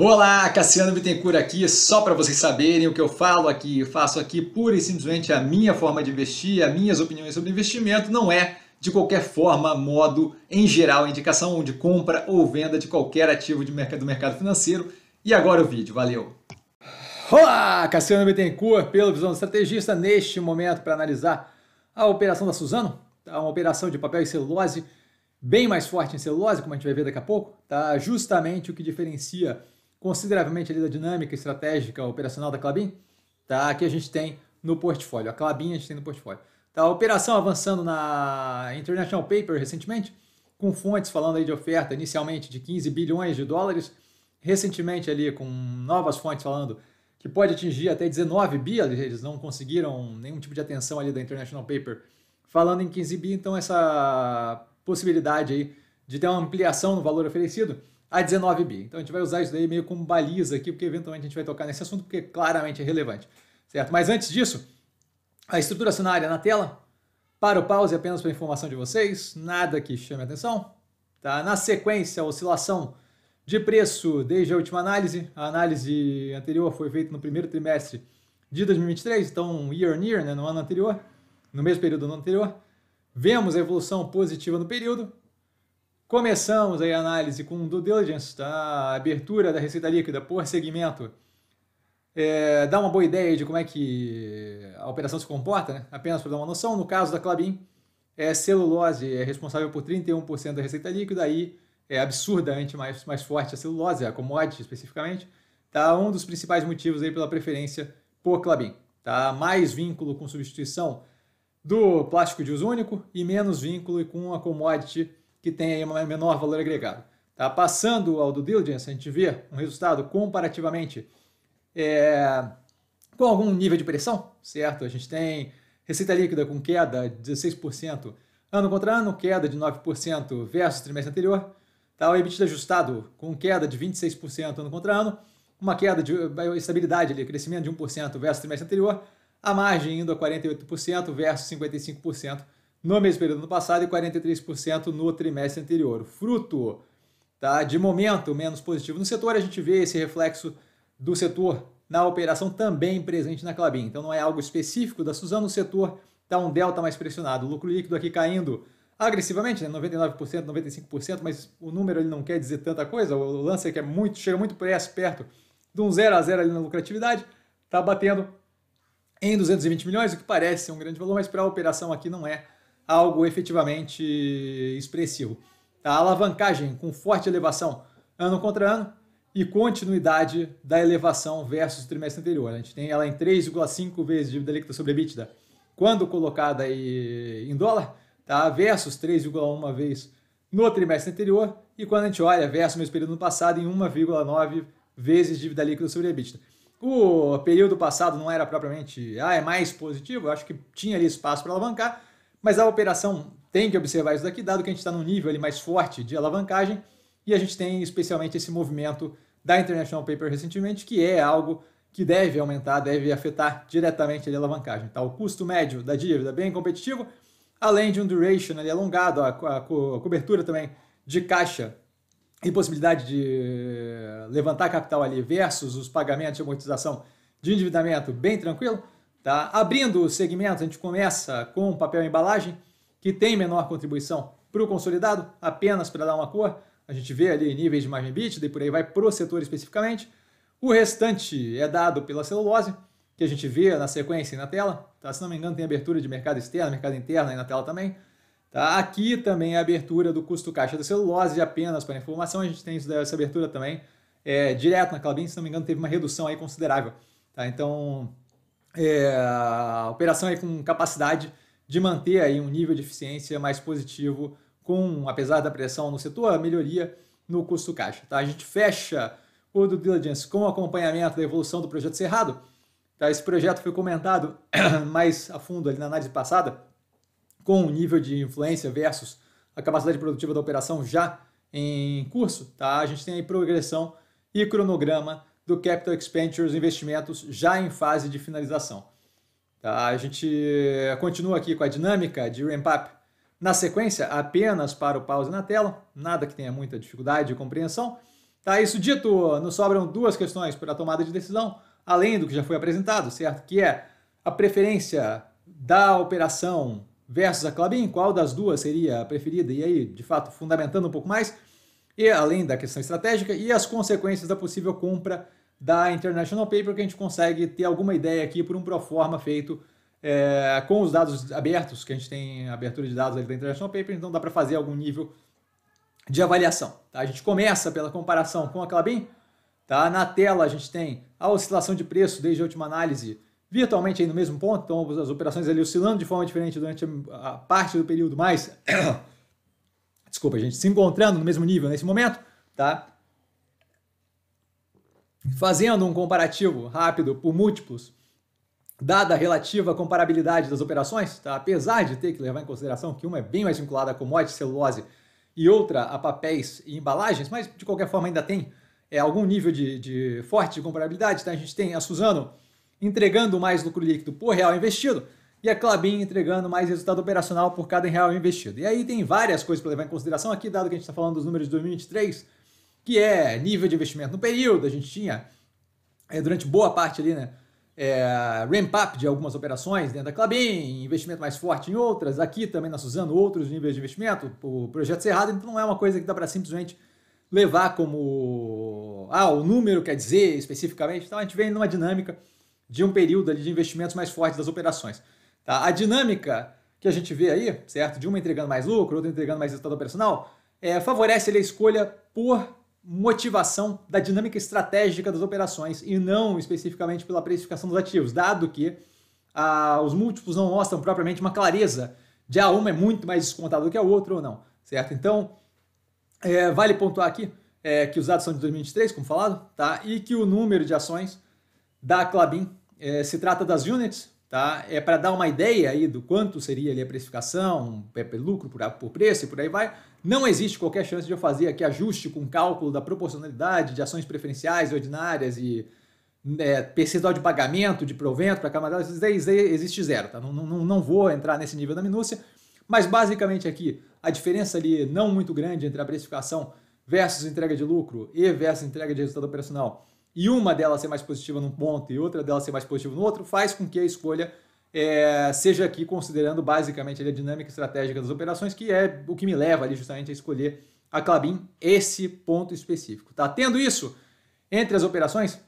Olá, Cassiano Bittencourt aqui, só para vocês saberem o que eu falo aqui, eu faço aqui pura e simplesmente a minha forma de investir, as minhas opiniões sobre investimento, não é de qualquer forma, modo, em geral, indicação de compra ou venda de qualquer ativo de mercado, do mercado financeiro. E agora o vídeo, valeu! Olá, Cassiano Bittencourt, pelo Visão do Estrategista, neste momento para analisar a operação da Suzano, tá? uma operação de papel e celulose bem mais forte em celulose, como a gente vai ver daqui a pouco, tá? justamente o que diferencia consideravelmente ali da dinâmica estratégica operacional da Clabin, tá? Que a gente tem no portfólio. A Clabin a gente tem no portfólio. Tá? A operação avançando na International Paper recentemente, com fontes falando aí de oferta inicialmente de 15 bilhões de dólares, recentemente ali com novas fontes falando que pode atingir até 19 bi, eles não conseguiram nenhum tipo de atenção ali da International Paper, falando em 15 bi, então essa possibilidade aí de ter uma ampliação no valor oferecido a 19 b Então a gente vai usar isso daí meio como baliza aqui, porque eventualmente a gente vai tocar nesse assunto, porque claramente é relevante. Certo? Mas antes disso, a estrutura acionária na tela, para o pause apenas para informação de vocês, nada que chame atenção. Tá? Na sequência, a oscilação de preço desde a última análise. A análise anterior foi feita no primeiro trimestre de 2023, então year on year, né, no ano anterior, no mesmo período do ano anterior. Vemos a evolução positiva no período, Começamos a análise com o due diligence, tá? a abertura da receita líquida por segmento. É, dá uma boa ideia de como é que a operação se comporta, né? apenas para dar uma noção. No caso da Clabin, é, celulose é responsável por 31% da receita líquida, aí é absurdamente mais, mais forte a celulose, a commodity especificamente, tá? um dos principais motivos aí pela preferência por Clabin. Tá? Mais vínculo com substituição do plástico de uso único e menos vínculo com a commodity que tem aí um menor valor agregado. Tá? Passando ao do diligence, a gente vê um resultado comparativamente é, com algum nível de pressão, certo? A gente tem receita líquida com queda de 16% ano contra ano, queda de 9% versus trimestre anterior, tá? o EBITDA ajustado com queda de 26% ano contra ano, uma queda de estabilidade, ali, crescimento de 1% versus trimestre anterior, a margem indo a 48% versus 55% no mesmo período do ano passado e 43% no trimestre anterior. Fruto tá, de momento menos positivo no setor, a gente vê esse reflexo do setor na operação também presente na Clabin. Então não é algo específico da Suzano, o setor está um delta mais pressionado. O lucro líquido aqui caindo agressivamente, né? 99%, 95%, mas o número ele não quer dizer tanta coisa. O lance é que é muito, chega muito perto de um 0 a 0 ali na lucratividade, está batendo em 220 milhões, o que parece ser um grande valor, mas para a operação aqui não é algo efetivamente expressivo. A alavancagem com forte elevação ano contra ano e continuidade da elevação versus o trimestre anterior. A gente tem ela em 3,5 vezes dívida líquida sobre EBITDA quando colocada em dólar, tá? versus 3,1 vezes no trimestre anterior e quando a gente olha versus o mesmo período no passado em 1,9 vezes dívida líquida sobre EBITDA. O período passado não era propriamente, ah, é mais positivo, acho que tinha ali espaço para alavancar, mas a operação tem que observar isso daqui, dado que a gente está num nível ali mais forte de alavancagem e a gente tem especialmente esse movimento da International Paper recentemente, que é algo que deve aumentar, deve afetar diretamente a alavancagem. Tá? O custo médio da dívida bem competitivo, além de um duration ali alongado, a, co a, co a cobertura também de caixa e possibilidade de eh, levantar capital ali versus os pagamentos de amortização de endividamento bem tranquilo. Tá? Abrindo o segmento, a gente começa com papel e embalagem, que tem menor contribuição para o consolidado, apenas para dar uma cor. A gente vê ali níveis de margem bit, e por aí vai para o setor especificamente. O restante é dado pela celulose, que a gente vê na sequência e na tela. Tá? Se não me engano, tem abertura de mercado externo, mercado interno aí na tela também. Tá? Aqui também é a abertura do custo caixa da celulose, apenas para informação, a gente tem isso, essa abertura também é, direto na Clabin, se não me engano, teve uma redução aí considerável. Tá? Então, é, a operação aí é com capacidade de manter aí um nível de eficiência mais positivo com, apesar da pressão no setor, a melhoria no custo caixa. Tá? A gente fecha o do Diligence com acompanhamento da evolução do projeto Cerrado. Tá? Esse projeto foi comentado mais a fundo ali na análise passada, com o nível de influência versus a capacidade produtiva da operação já em curso. Tá? A gente tem aí progressão e cronograma do Capital Expenditures Investimentos já em fase de finalização. Tá? A gente continua aqui com a dinâmica de ramp-up. Na sequência, apenas para o pause na tela, nada que tenha muita dificuldade de compreensão. Tá, isso dito, nos sobram duas questões para a tomada de decisão, além do que já foi apresentado, certo? Que é a preferência da operação versus a Clabin, qual das duas seria a preferida? E aí, de fato, fundamentando um pouco mais, e além da questão estratégica, e as consequências da possível compra da International Paper que a gente consegue ter alguma ideia aqui por um proforma feito é, com os dados abertos, que a gente tem abertura de dados ali da International Paper, então dá para fazer algum nível de avaliação. Tá? A gente começa pela comparação com a Clabin. Tá? Na tela a gente tem a oscilação de preço desde a última análise virtualmente aí no mesmo ponto, então as operações ali oscilando de forma diferente durante a parte do período, mais. desculpa, a gente, se encontrando no mesmo nível nesse momento, tá? Fazendo um comparativo rápido por múltiplos, dada a relativa comparabilidade das operações, tá? apesar de ter que levar em consideração que uma é bem mais vinculada a commodities, celulose e outra a papéis e embalagens, mas de qualquer forma ainda tem é, algum nível de, de forte comparabilidade. Tá? A gente tem a Suzano entregando mais lucro líquido por real investido e a Clabin entregando mais resultado operacional por cada real investido. E aí tem várias coisas para levar em consideração aqui, dado que a gente está falando dos números de 2023, que é nível de investimento no período. A gente tinha, é, durante boa parte ali, né, é, eh, ramp-up de algumas operações dentro da Clabin, investimento mais forte em outras, aqui também na Suzano, outros níveis de investimento, o projeto Cerrado, então não é uma coisa que dá para simplesmente levar como, ah, o número quer dizer especificamente, então a gente vem numa dinâmica de um período ali de investimentos mais fortes das operações. Tá? A dinâmica que a gente vê aí, certo, de uma entregando mais lucro, outra entregando mais resultado operacional, é, favorece ali, a escolha por motivação da dinâmica estratégica das operações e não especificamente pela precificação dos ativos, dado que ah, os múltiplos não mostram propriamente uma clareza de ah, uma é muito mais descontada do que a outra ou não, certo? Então, é, vale pontuar aqui é, que os dados são de 2023, como falado, tá? e que o número de ações da Clabin é, se trata das units Tá? É para dar uma ideia aí do quanto seria ali a precificação, é, lucro por, por preço e por aí vai. Não existe qualquer chance de eu fazer aqui ajuste com cálculo da proporcionalidade de ações preferenciais ordinárias e é, percentual de pagamento, de provento para camarada, existe zero, tá? Não, não, não vou entrar nesse nível da minúcia, mas basicamente aqui a diferença ali não muito grande entre a precificação versus entrega de lucro e versus entrega de resultado operacional e uma delas ser mais positiva num ponto e outra delas ser mais positiva no outro, faz com que a escolha é, seja aqui considerando basicamente a dinâmica estratégica das operações, que é o que me leva ali justamente a escolher a Clabin esse ponto específico. Tá tendo isso entre as operações,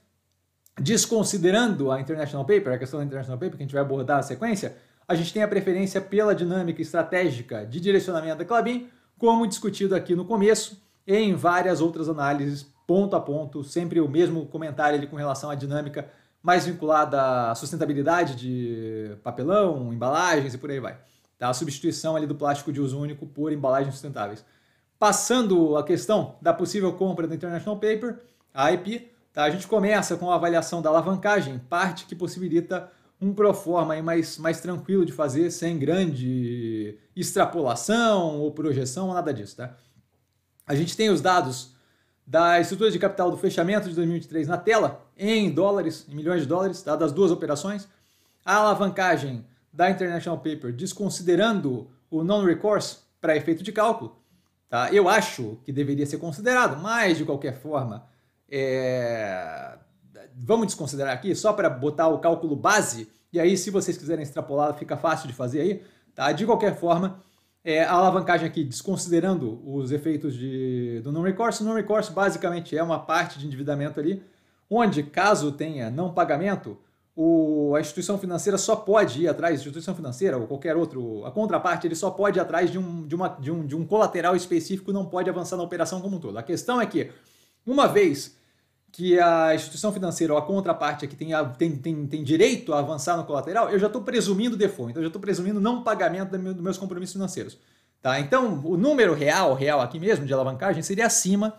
desconsiderando a International Paper, a questão da International Paper que a gente vai abordar na sequência, a gente tem a preferência pela dinâmica estratégica de direcionamento da Clabin, como discutido aqui no começo, em várias outras análises ponto a ponto, sempre o mesmo comentário ali com relação à dinâmica mais vinculada à sustentabilidade de papelão, embalagens e por aí vai. Tá? A substituição ali do plástico de uso único por embalagens sustentáveis. Passando a questão da possível compra da International Paper, a IP, tá? a gente começa com a avaliação da alavancagem, parte que possibilita um proforma aí mais, mais tranquilo de fazer, sem grande extrapolação ou projeção ou nada disso. Tá? A gente tem os dados da estrutura de capital do fechamento de 2023 na tela, em dólares, em milhões de dólares, tá? das duas operações. A alavancagem da International Paper, desconsiderando o non-recourse para efeito de cálculo, tá? eu acho que deveria ser considerado, mas de qualquer forma, é... vamos desconsiderar aqui só para botar o cálculo base, e aí se vocês quiserem extrapolar fica fácil de fazer aí. Tá? De qualquer forma, é, a alavancagem aqui, desconsiderando os efeitos de, do non-recourse, o non-recourse basicamente é uma parte de endividamento ali, onde, caso tenha não pagamento, o, a instituição financeira só pode ir atrás, a instituição financeira ou qualquer outro, a contraparte, ele só pode ir atrás de um, de, uma, de, um, de um colateral específico, não pode avançar na operação como um todo. A questão é que, uma vez que a instituição financeira ou a contraparte aqui é tem, tem, tem, tem direito a avançar no colateral, eu já estou presumindo default, então eu já estou presumindo não pagamento dos meus compromissos financeiros. Tá? Então, o número real, real aqui mesmo, de alavancagem, seria acima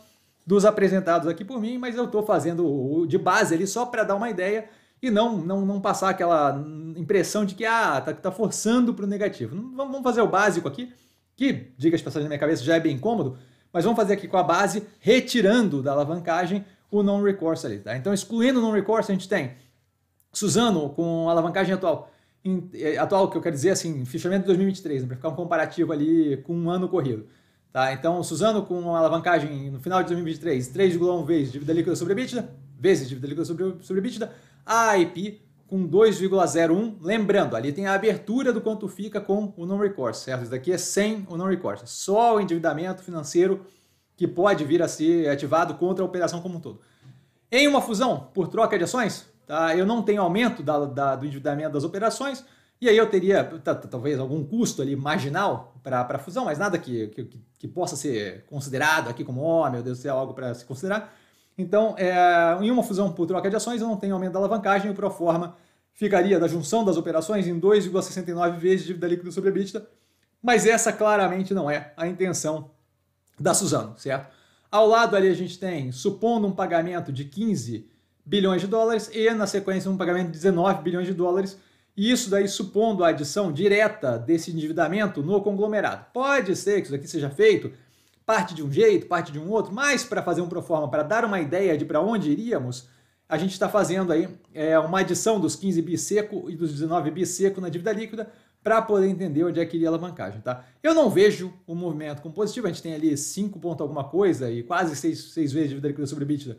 dos apresentados aqui por mim, mas eu estou fazendo de base ali só para dar uma ideia e não, não, não passar aquela impressão de que ah, tá, tá forçando para o negativo. Vamos, fazer o básico aqui, que, diga as passagens na minha cabeça, já é bem cômodo, mas vamos fazer aqui com a base, retirando da alavancagem o non-recourse ali. Tá? Então, excluindo o non-recourse, a gente tem Suzano com alavancagem atual, em, é, atual que eu quero dizer assim, fechamento de 2023, né, para ficar um comparativo ali com um ano corrido. Tá? Então, Suzano com alavancagem no final de 2023, 3,1 vezes dívida líquida sobre EBITDA, vezes dívida líquida sobre, sobre EBITDA, a AIP com 2,01, lembrando, ali tem a abertura do quanto fica com o non-recourse, certo? Isso daqui é sem o non-recourse, só o endividamento financeiro que pode vir a ser ativado contra a operação como um todo. Em uma fusão por troca de ações, tá? eu não tenho aumento da, da, do endividamento das operações, e aí eu teria talvez algum custo ali marginal para a fusão, mas nada que, que, que, possa ser considerado aqui como, oh meu Deus do algo para se considerar. Então, é, em uma fusão por troca de ações, eu não tenho aumento da alavancagem, e o pro forma ficaria da junção das operações em 2,69 vezes dívida líquida sobre a EBITDA, mas essa claramente não é a intenção da Suzano, certo? Ao lado ali a gente tem, supondo um pagamento de 15 bilhões de dólares e, na sequência, um pagamento de 19 bilhões de dólares, e isso daí supondo a adição direta desse endividamento no conglomerado. Pode ser que isso aqui seja feito parte de um jeito, parte de um outro, mas para fazer um proforma, para dar uma ideia de para onde iríamos, a gente está fazendo aí é, uma adição dos 15 bi seco e dos 19 bi seco na dívida líquida, para poder entender onde é que iria a alavancagem, tá? Eu não vejo o movimento como positivo, a gente tem ali 5 ponto alguma coisa e quase 6, 6 vezes dívida líquida sobre EBITDA.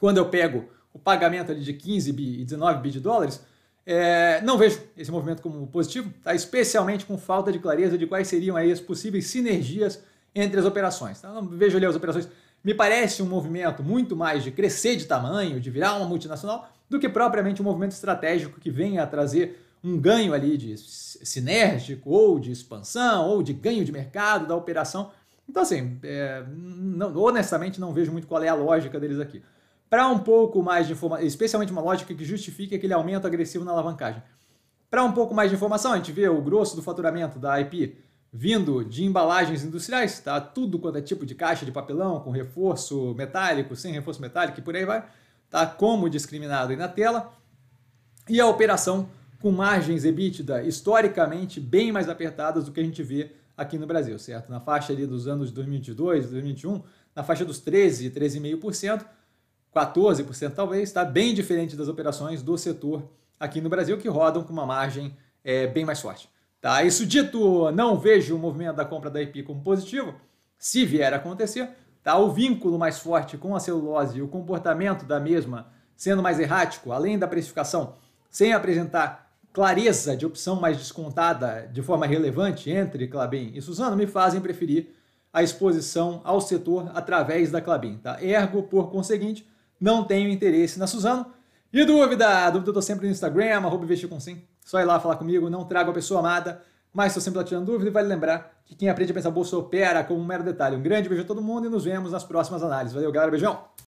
Quando eu pego o pagamento ali de 15 bi e 19 bi de dólares, é, não vejo esse movimento como positivo, tá? especialmente com falta de clareza de quais seriam aí as possíveis sinergias entre as operações. Tá? Não vejo ali as operações. Me parece um movimento muito mais de crescer de tamanho, de virar uma multinacional, do que propriamente um movimento estratégico que venha a trazer um ganho ali de sinérgico, ou de expansão, ou de ganho de mercado da operação. Então, assim, é, não, honestamente não vejo muito qual é a lógica deles aqui. Para um pouco mais de informação, especialmente uma lógica que justifique aquele aumento agressivo na alavancagem. Para um pouco mais de informação, a gente vê o grosso do faturamento da IP vindo de embalagens industriais, tá? Tudo quanto é tipo de caixa de papelão, com reforço metálico, sem reforço metálico e por aí vai, tá? Como discriminado aí na tela. E a operação com margens EBITDA historicamente bem mais apertadas do que a gente vê aqui no Brasil, certo? Na faixa ali dos anos 2022, 2021, na faixa dos 13, 13,5%, 14% talvez, está bem diferente das operações do setor aqui no Brasil, que rodam com uma margem é, bem mais forte. Tá? Isso dito, não vejo o movimento da compra da IP como positivo, se vier a acontecer, tá? o vínculo mais forte com a celulose e o comportamento da mesma sendo mais errático, além da precificação, sem apresentar clareza de opção mais descontada de forma relevante entre Clabin e Suzano me fazem preferir a exposição ao setor através da Clabin. Tá? Ergo, por conseguinte, não tenho interesse na Suzano. E dúvida? Dúvida eu tô sempre no Instagram, arroba Só ir lá falar comigo, não trago a pessoa amada, mas estou sempre lá tirando dúvida e vale lembrar que quem aprende a pensar bolsa opera como um mero detalhe. Um grande beijo a todo mundo e nos vemos nas próximas análises. Valeu, galera. Beijão!